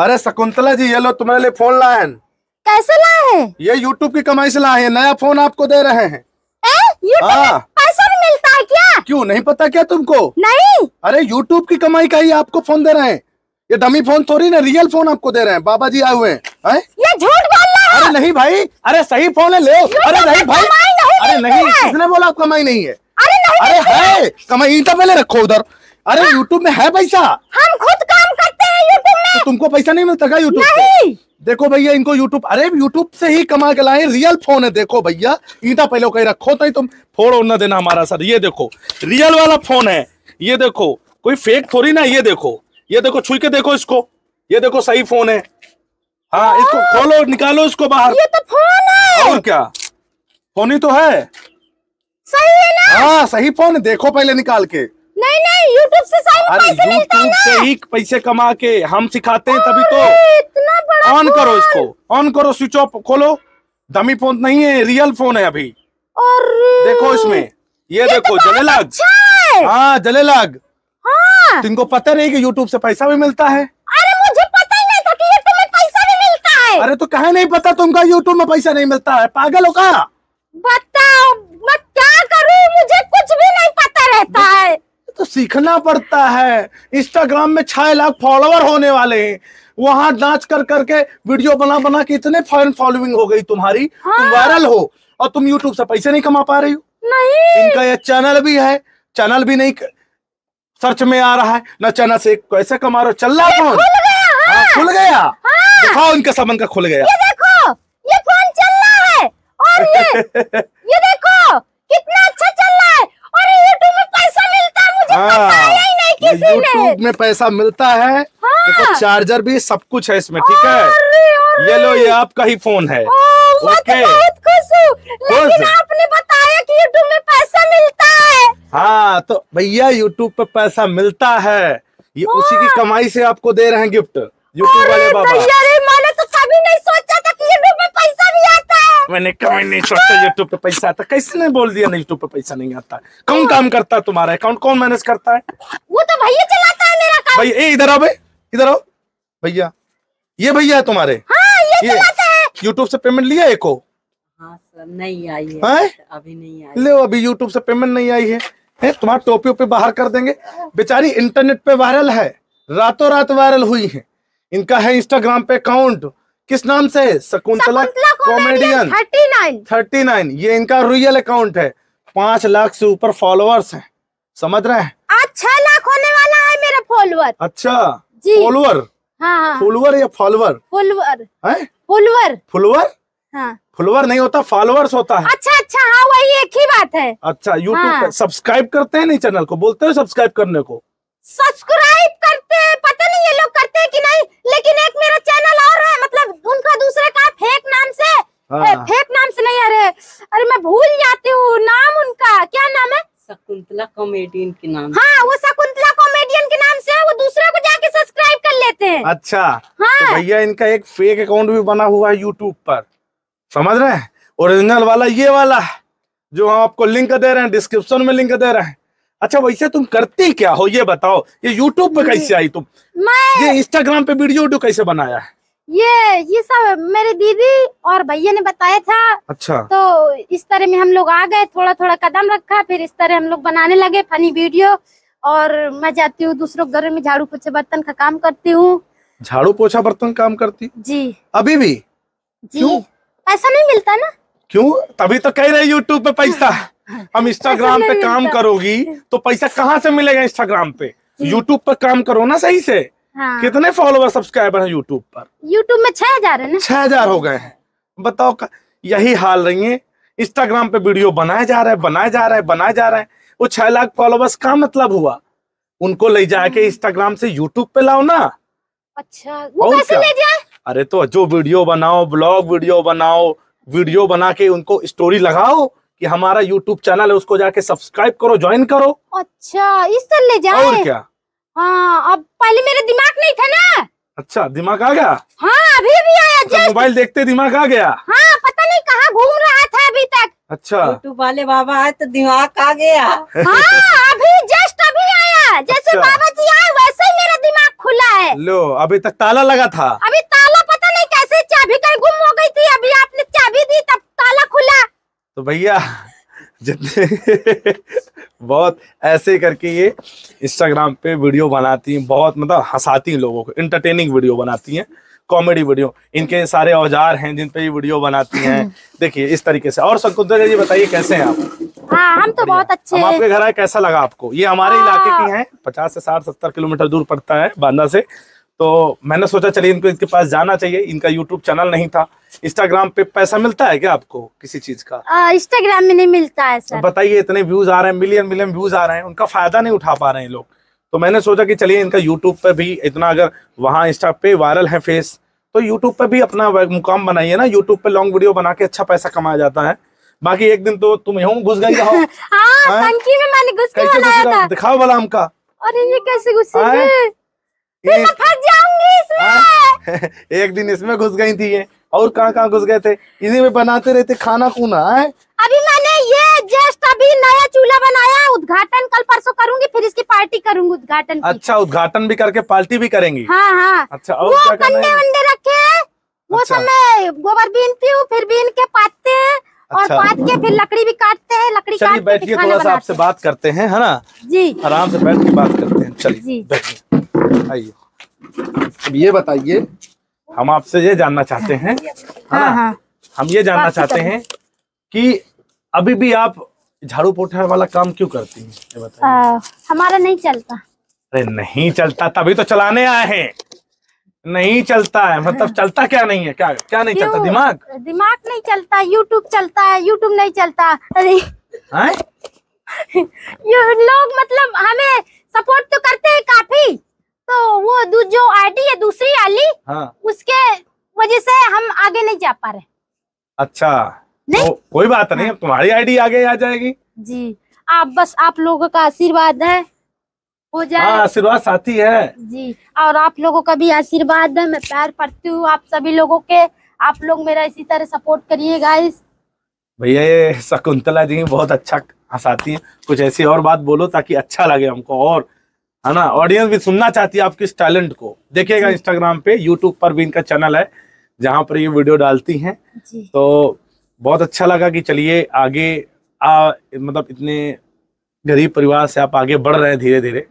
अरे शकुंतला जी ये लो तुम्हारे लिए फोन लाए हैं कैसे लाए हैं ये यूट्यूब की कमाई से लाए हैं नया फोन आपको दे रहे हैं हाँ। पैसा मिलता है क्या क्यों नहीं पता क्या तुमको नहीं अरे यूट्यूब की कमाई का ही आपको फोन दे रहे हैं ये डमी फोन थोड़ी ना रियल फोन आपको दे रहे हैं बाबा जी आए हुए हैं ये झूठ बोल रहा है अरे नहीं भाई अरे सही फोन है ले अरे नहीं भाई अरे नहीं किसने बोला आप कमाई नहीं है अरे नहीं अरे है कमाई ईटा पहले रखो उधर अरे यूट्यूब हाँ। में है पैसा हम खुद तो तुमको पैसा नहीं मिलता क्या यूट्यूब नहीं देखो भैया इनको यूट्यूब अरे यूट्यूब से ही कमा के लाए रियल फोन है देखो भैया ईटा पहले कहीं रखो तो तुम फोड़ो न देना हमारा सर ये देखो रियल वाला फोन है ये देखो कोई फेक थोड़ी ना ये देखो ये देखो छुई के देखो इसको ये देखो सही फोन है हाँ, हाँ इसको खोलो निकालो इसको बाहर ये तो फोन है और क्या फोन ही तो है सही है ना हाँ सही फोन है देखो पहले निकाल के नहीं नहीं यूट्यूब से सारे पैसे मिलते हैं से ही पैसे कमा के हम सिखाते हैं तभी तो इतना बड़ा ऑन करो इसको ऑन करो स्विच ऑफ खोलो डमी फोन नहीं है रियल फोन है अभी और देखो इसमें ये, तो देखो जले लग अच्छा हाँ जले लग हाँ। तुमको पता नहीं कि यूट्यूब से पैसा भी मिलता है अरे मुझे पता ही नहीं था कि में पैसा भी मिलता है अरे तो कहे नहीं पता तुमका यूट्यूब में पैसा नहीं मिलता है पागल हो का बताओ मैं क्या करूँ मुझे कुछ भी नहीं पता रहता है तो सीखना पड़ता है इंस्टाग्राम में छह लाख फॉलोअर होने वाले हैं वहां नाच कर करके वीडियो बना बना के इतने फॉरन फॉलोइंग हो गई तुम्हारी हाँ। तुम वायरल हो और तुम यूट्यूब से पैसे नहीं कमा पा रही हो नहीं इनका यह चैनल भी है चैनल भी नहीं सर्च में आ रहा है न चैनल से कैसे कमा रहे चल रहा फोन हाँ। हाँ, खुल गया हाँ। दिखाओ इनका सामान का खुल गया ये देखो ये फोन चल रहा है और ये ये देखो कितना अच्छा हाँ। यूट्यूब में पैसा मिलता है हाँ। चार्जर भी सब कुछ है इसमें ठीक है ये लो ये आपका ही फोन है ओके तो आपने बताया कि यूट्यूब में पैसा मिलता है हाँ तो भैया यूट्यूब पे पैसा मिलता है ये हाँ। उसी की कमाई से आपको दे रहे हैं गिफ्ट यूट्यूब वाले बाबा मैंने तो कभी नहीं सोचा था कि ये मैंने कमेंट नहीं छोड़ता यूट्यूब पे पैसा आता कैसे नहीं बोल दिया नहीं यूट्यूब पे पैसा नहीं आता कौन काम करता है तुम्हारा अकाउंट कौन मैनेज करता है वो तो भैया चलाता है मेरा काम भैया ए इधर आओ भाई इधर आओ भैया ये भैया है तुम्हारे हाँ, ये, ये यूट्यूब से पेमेंट लिया एको हाँ सर नहीं आई है अभी नहीं आई ले अभी यूट्यूब से पेमेंट नहीं आई है, है? तुम्हारा टोपियों पे बाहर कर देंगे बेचारी इंटरनेट पे वायरल है रातों रात वायरल हुई है इनका है इंस्टाग्राम पे अकाउंट किस नाम से Shakuntala comedian thirty nine thirty nine ये इनका रियल अकाउंट है पांच लाख से ऊपर फॉलोअर्स हैं समझ रहे हैं अच्छा लाख होने वाला है मेरा फॉलोअर अच्छा फॉलोअर हाँ। फॉलोअर हाँ। या फॉलोअर फॉलोअर है फॉलोअर फॉलोअर हाँ। फॉलोअर नहीं होता फॉलोअर्स होता है अच्छा अच्छा हाँ वही एक ही बात है अच्छा यूट्यूब हाँ। सब्सक्राइब करते हैं नहीं चैनल को बोलते हो सब्सक्राइब करने को सब्सक्राइब कर पता नहीं ये लोग करते हैं कि नहीं लेकिन एक मेरा चैनल और है मतलब उनका दूसरे का फेक नाम से फेक हाँ। नाम से नहीं अरे अरे मैं भूल जाती हूँ नाम उनका क्या नाम है शकुंतला कॉमेडियन के नाम हाँ वो शकुंतला कॉमेडियन के नाम से वो दूसरे को जाके सब्सक्राइब कर लेते हैं अच्छा तो हाँ। तो भैया इनका एक फेक अकाउंट भी बना हुआ है यूट्यूब पर समझ रहे हैं ओरिजिनल वाला ये वाला जो हम आपको लिंक दे रहे हैं डिस्क्रिप्शन में लिंक दे रहे हैं अच्छा वैसे तुम करती क्या हो ये बताओ ये यूट्यूब पे कैसे आई तुम मैं ये इंस्टाग्राम पे वीडियो वीडियो कैसे बनाया है ये ये सब मेरे दीदी और भैया ने बताया था अच्छा तो इस तरह में हम लोग आ गए थोड़ा थोड़ा कदम रखा फिर इस तरह हम लोग बनाने लगे फनी वीडियो और मैं जाती हूँ दूसरों घर में झाड़ू पोछे बर्तन का काम करती हूँ झाड़ू पोछा बर्तन काम करती जी अभी भी जी पैसा नहीं मिलता ना क्यों तभी तो कह रहे यूट्यूब पे पैसा हम इंस्टाग्राम पे काम करोगी तो पैसा कहाँ से मिलेगा इंस्टाग्राम पे यूट्यूब पर काम करो ना सही से हाँ। कितने फॉलोवर सब्सक्राइबर हैं यूट्यूब पर यूट्यूब में छह हजार है ना छह हजार हो गए हैं बताओ यही हाल रही है इंस्टाग्राम पे वीडियो बनाए जा रहे हैं बनाया जा रहे हैं बनाया जा रहे हैं वो छह लाख फॉलोवर्स का मतलब हुआ उनको ले जाके इंस्टाग्राम हाँ। से यूट्यूब पे लाओ ना अच्छा वो कैसे ले जाए अरे तो जो वीडियो बनाओ ब्लॉग वीडियो बनाओ वीडियो बना के उनको स्टोरी लगाओ कि हमारा यूट्यूब चैनल है उसको जाके सब्सक्राइब करो ज्वाइन करो अच्छा इस तरह ले जाए और क्या हाँ अब पहले मेरा दिमाग नहीं था ना अच्छा दिमाग आ गया हाँ अभी भी आया अच्छा, मोबाइल देखते दिमाग आ गया हाँ पता नहीं कहाँ घूम रहा था अभी तक अच्छा यूट्यूब वाले बाबा आए तो दिमाग आ गया हाँ अभी जस्ट अभी आया जैसे अच्छा। बाबा जी आए वैसे ही मेरा दिमाग खुला है लो अभी तक ताला लगा था अभी ताला तो भैया जितने बहुत ऐसे करके ये इंस्टाग्राम पे वीडियो बनाती हैं बहुत मतलब हंसाती हैं लोगों को इंटरटेनिंग वीडियो बनाती हैं कॉमेडी वीडियो इनके सारे औजार हैं जिन पे ये वीडियो बनाती हैं देखिए इस तरीके से और शकुंतला जी बताइए कैसे हैं आप हाँ हम तो बहुत अच्छे हैं आपके घर आए कैसा लगा आपको ये हमारे हाँ। इलाके की है पचास से साठ सत्तर किलोमीटर दूर पड़ता है बांदा से तो मैंने सोचा चलिए इनको इनके पास जाना चाहिए इनका यूट्यूब चैनल नहीं था इंस्टाग्राम पे पैसा मिलता है क्या आपको किसी चीज का इंस्टाग्राम में नहीं मिलता है तो सर तो बताइए इतने व्यूज आ रहे हैं मिलियन मिलियन व्यूज आ रहे हैं उनका फायदा नहीं उठा पा रहे हैं लोग तो मैंने सोचा कि चलिए इनका यूट्यूब पे भी इतना अगर वहाँ इंस्टा पे वायरल है फेस तो यूट्यूब पे भी अपना मुकाम बनाइए ना यूट्यूब पे लॉन्ग वीडियो बना के अच्छा पैसा कमाया जाता है बाकी एक दिन तो तुम यू घुस गई हो टंकी में हाँ, हाँ? मैंने घुस के बनाया था दिखाओ बलाम का अरे हाँ? ये कैसे घुस गए ये हाँ? एक दिन इसमें घुस गई थी ये और कहाँ कहाँ घुस गए थे इसी में बनाते रहते खाना खूना है हाँ? अभी मैंने ये जस्ट अभी नया चूल्हा बनाया उद्घाटन कल परसों करूंगी फिर इसकी पार्टी करूंगी उद्घाटन अच्छा उद्घाटन भी करके पार्टी भी करेंगी हाँ हाँ अच्छा और क्या करना वंडे रखे वो अच्छा। सब मैं गोबर बीनती हूँ फिर बीन के पाते हैं और अच्छा। पात के फिर लकड़ी भी काटते हैं लकड़ी चलिए बैठिए थोड़ा सा आपसे बात करते हैं है ना जी आराम से बैठ के बात करते हैं चलिए बैठिए आइए अब ये बताइए हम आपसे ये जानना चाहते हैं हाँ, हाँ। हम ये जानना चाहते हैं कि अभी भी आप झाड़ू पोछा वाला काम क्यों करती हैं ये बताइए हमारा नहीं चलता अरे नहीं चलता तभी तो चलाने आए हैं नहीं चलता है मतलब हाँ। चलता क्या नहीं है क्या क्या नहीं चलता दिमाग दिमाग नहीं चलता यूट्यूब चलता है यूट्यूब नहीं चलता अरे लोग मतलब हमें सपोर्ट तो करते हैं काफी तो वो जो आटी है दूसरी आली हाँ। उसके वजह से हम आगे नहीं जा पा रहे अच्छा तो नहीं तो कोई बात नहीं हाँ। तुम्हारी आईडी आगे आ जाएगी जी आप बस आप लोगों का आशीर्वाद है हो जाए हाँ, आशीर्वाद साथी है जी और आप लोगों का भी आशीर्वाद है मैं प्यार पड़ती हूँ आप सभी लोगों के आप लोग मेरा इसी तरह सपोर्ट करिए गाइस भैया ये शकुंतला जी बहुत अच्छा हंसाती है कुछ ऐसी और बात बोलो ताकि अच्छा लगे हमको और है ना ऑडियंस भी सुनना चाहती है आपके इस टैलेंट को देखिएगा इंस्टाग्राम पे यूट्यूब पर भी इनका चैनल है जहाँ पर ये वीडियो डालती हैं तो बहुत अच्छा लगा कि चलिए आगे आ, मतलब इतने गरीब परिवार से आप आगे बढ़ रहे हैं धीरे धीरे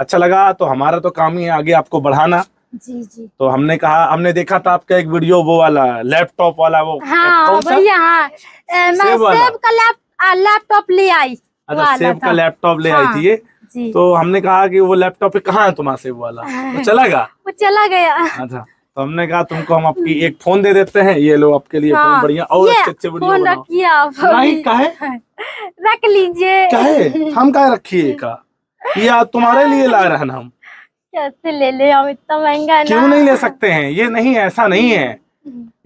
अच्छा लगा तो हमारा तो काम ही है आगे आपको बढ़ाना जी जी तो हमने कहा हमने देखा था आपका एक वीडियो वो वाला लैपटॉप वाला वो हाँ, हाँ, मैं सेब, सेब का लैपटॉप ले आई अच्छा सेब का लैपटॉप ले हाँ, आई थी हाँ। ये तो हमने कहा कि वो लैपटॉप कहाँ है तुम्हारा से वाला वो चला गया वो चला गया अच्छा तो हमने कहा तुमको हम आपकी हम्म। एक फोन दे देते हैं ये लो आपके लिए हाँ, फोन बढ़िया और अच्छे अच्छे फोन नहीं रख लीजिए काहे हम कहा रखिए का तुम्हारे लिए ला रहे हम कैसे ले ले हम इतना महंगा क्यों नहीं ले सकते हैं ये नहीं ऐसा नहीं है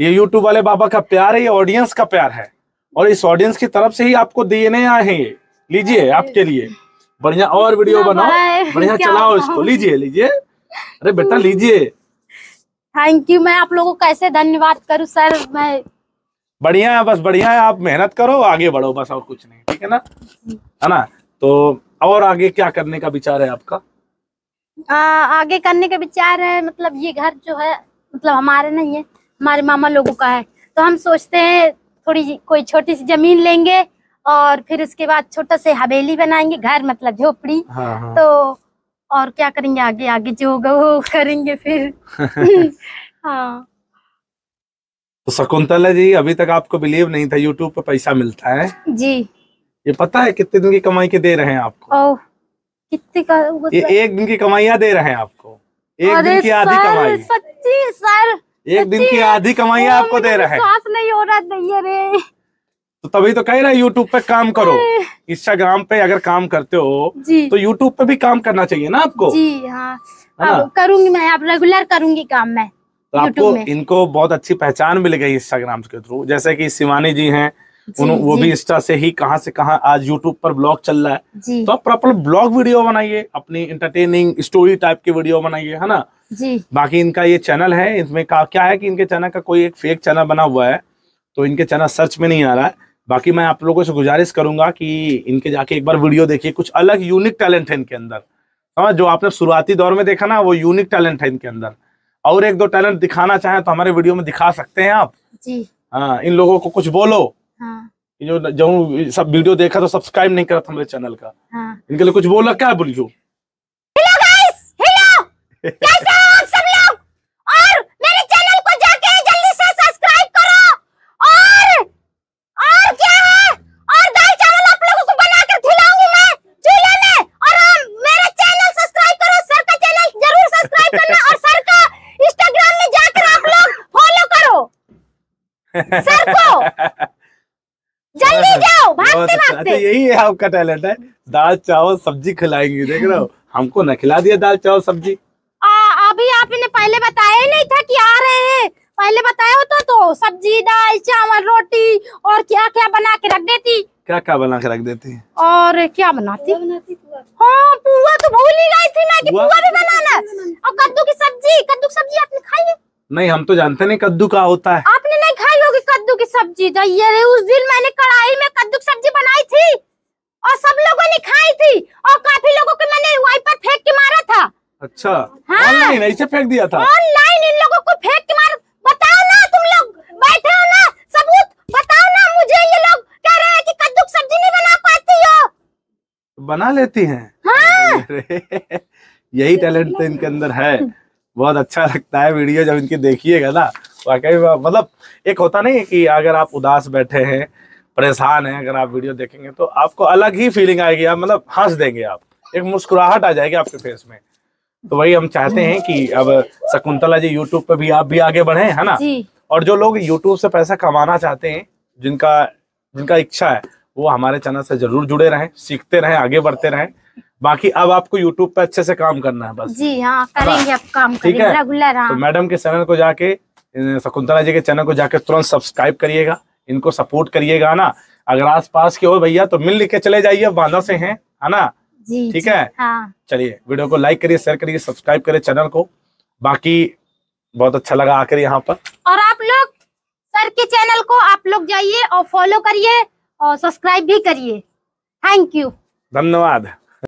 ये यूट्यूब वाले बाबा का प्यार है ये ऑडियंस का प्यार है और इस ऑडियंस की तरफ से ही आपको देने आए हैं ये लीजिए हाँ, आपके लिए बढ़िया और वीडियो बनाओ बढ़िया चलाओ इसको लीजिए लीजिए अरे बेटा लीजिए थैंक यू मैं आप लोगों को कैसे धन्यवाद करूँ सर मैं बढ़िया है बस बढ़िया है आप मेहनत करो आगे बढ़ो बस और कुछ नहीं ठीक है ना है ना तो और आगे क्या करने का विचार है आपका आ, आगे करने का विचार है मतलब ये घर जो है मतलब हमारे नहीं है हमारे मामा लोगों का है तो हम सोचते हैं थोड़ी कोई छोटी सी जमीन लेंगे और फिर उसके बाद छोटा से हवेली बनाएंगे घर मतलब झोपड़ी हाँ, हाँ। तो और क्या करेंगे आगे आगे जो होगा वो करेंगे फिर हाँ तो शकुंतला जी अभी तक आपको बिलीव नहीं था यूट्यूब पे पैसा मिलता है जी ये पता है कितने दिन की कमाई के दे रहे हैं आपको ओ, कितने का ये मतलब एक दिन की कमाइया दे रहे हैं आपको एक दिन की आधी कमाई सच्ची सर एक दिन की आधी कमाइया आपको दे रहे हैं नहीं हो रहा है रे तो तभी तो कह रहे यूट्यूब पे काम करो इंस्टाग्राम पे अगर काम करते हो तो यूट्यूब पे भी काम करना चाहिए ना आपको जी हाँ करूंगी मैं आप रेगुलर करूंगी काम मैं तो आपको इनको बहुत अच्छी पहचान मिल गई इंस्टाग्राम के थ्रू जैसे कि शिवानी जी हैं उन वो भी इंस्टा से ही कहा से कहाँ आज यूट्यूब पर ब्लॉग चल रहा है तो आप प्रॉपर ब्लॉग वीडियो बनाइए अपनी इंटरटेनिंग स्टोरी टाइप की वीडियो बनाइए है ना जी बाकी इनका ये चैनल है इसमें क्या है कि इनके चैनल का कोई एक फेक चैनल बना हुआ है तो इनके चैनल सर्च में नहीं आ रहा है बाकी मैं आप लोगों से गुजारिश करूंगा कि इनके जाके एक बार वीडियो देखिए कुछ अलग यूनिक टैलेंट है इनके अंदर समझ जो आपने शुरुआती दौर में देखा ना वो यूनिक टैलेंट है इनके अंदर और एक दो टैलेंट दिखाना चाहें तो हमारे वीडियो में दिखा सकते हैं आप हाँ इन लोगों को कुछ बोलो हाँ। जो जो सब वीडियो देखा तो सब्सक्राइब नहीं करा था हमारे चैनल का हाँ। इनके लिए कुछ बोला क्या बोलियो हेलो गाइस हेलो जल्दी जाओ भागते अच्छा, अच्छा, भागते यही है आपका टैलेंट है दाल चावल सब्जी खिलाएंगे देख रहे हो हमको न खिला दिया दाल चावल सब्जी अभी आपने पहले बताया नहीं था कि आ रहे हैं पहले बताया होता तो सब्जी दाल चावल रोटी और क्या क्या बना के रख देती क्या क्या बना के रख देती और क्या बनाती हाँ पुआ तो भूल ही गई थी मैं कि पुआ भी बनाना और कद्दू की सब्जी कद्दू की सब्जी आपने खाई है नहीं हम तो जानते नहीं कद्दू का होता है आपने नहीं कद्दू की सब्जी अरे उस दिन मैंने कढ़ाई में कद्दू की सब्जी बनाई थी और सब लोगों ने खाई थी और काफी लोगों को मैंने वाइपर फेंक के मारा था अच्छा हाँ, ऑनलाइन ऐसे फेंक दिया था ऑनलाइन इन लोगों को फेंक के मार बताओ ना तुम लोग बैठे हो ना सबूत बताओ ना मुझे ये लोग कह रहे हैं कि कद्दू की सब्जी नहीं बना पाती हो बना लेती हैं हाँ। यही टैलेंट तो इनके अंदर है बहुत अच्छा लगता है वीडियो जब इनके देखिएगा ना वाकई मतलब एक होता नहीं कि अगर आप उदास बैठे हैं परेशान हैं अगर आप वीडियो देखेंगे तो आपको अलग ही फीलिंग आएगी आप मतलब हंस देंगे आप एक मुस्कुराहट आ जाएगी आपके फेस में तो वही हम चाहते हैं कि अब शकुंतला जी यूट्यूब पे भी आप भी आगे बढ़े है ना और जो लोग यूट्यूब से पैसा कमाना चाहते हैं जिनका जिनका इच्छा है वो हमारे चैनल से जरूर जुड़े रहें सीखते रहें आगे बढ़ते रहें बाकी अब आपको YouTube पे अच्छे से काम करना है बस जी हाँ करेंगे हाँ। अब काम ठीक है रेगुलर हाँ। तो मैडम के चैनल को जाके शकुंतला जी के चैनल को जाकर तुरंत सब्सक्राइब करिएगा इनको सपोर्ट करिएगा ना अगर आस पास के हो भैया तो मिल के चले जाइए बांदा से हैं है ना ठीक है हाँ। चलिए वीडियो को लाइक करिए शेयर करिए सब्सक्राइब करिए चैनल को बाकी बहुत अच्छा लगा आकर यहाँ पर और आप लोग सर के चैनल को आप लोग जाइए और फॉलो करिए और सब्सक्राइब भी करिए थैंक यू धन्यवाद